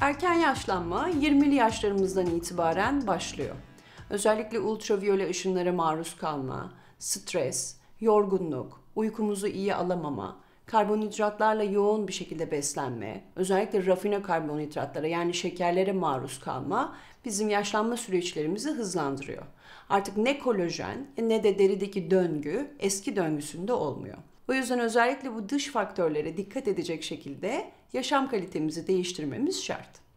Erken yaşlanma 20'li yaşlarımızdan itibaren başlıyor. Özellikle ultraviyole ışınlara maruz kalma, stres, yorgunluk, uykumuzu iyi alamama, karbonhidratlarla yoğun bir şekilde beslenme, özellikle rafine karbonhidratlara yani şekerlere maruz kalma bizim yaşlanma süreçlerimizi hızlandırıyor. Artık ne kolajen e, ne de derideki döngü eski döngüsünde olmuyor. O yüzden özellikle bu dış faktörlere dikkat edecek şekilde yaşam kalitemizi değiştirmemiz şart.